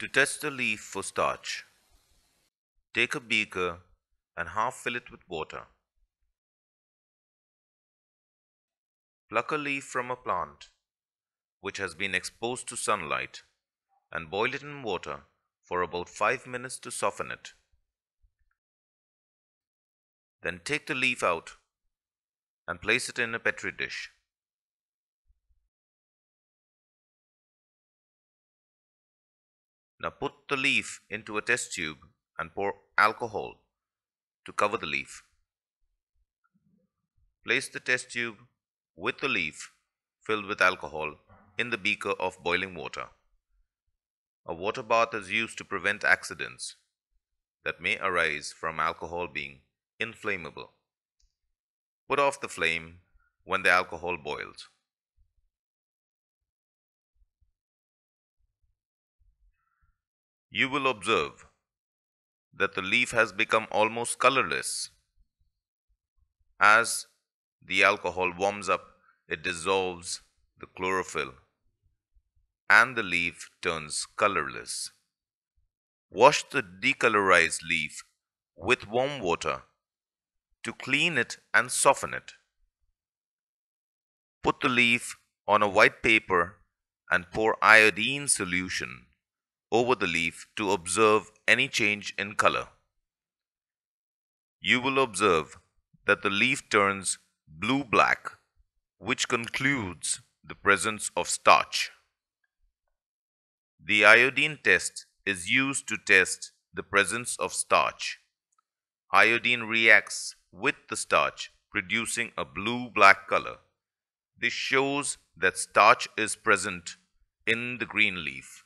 To test a leaf for starch, take a beaker and half fill it with water. Pluck a leaf from a plant which has been exposed to sunlight and boil it in water for about 5 minutes to soften it. Then take the leaf out and place it in a petri dish. Now put the leaf into a test tube and pour alcohol to cover the leaf. Place the test tube with the leaf filled with alcohol in the beaker of boiling water. A water bath is used to prevent accidents that may arise from alcohol being inflammable. Put off the flame when the alcohol boils. you will observe that the leaf has become almost colorless. As the alcohol warms up, it dissolves the chlorophyll and the leaf turns colorless. Wash the decolorized leaf with warm water to clean it and soften it. Put the leaf on a white paper and pour iodine solution over the leaf to observe any change in color. You will observe that the leaf turns blue-black, which concludes the presence of starch. The iodine test is used to test the presence of starch. Iodine reacts with the starch, producing a blue-black color. This shows that starch is present in the green leaf.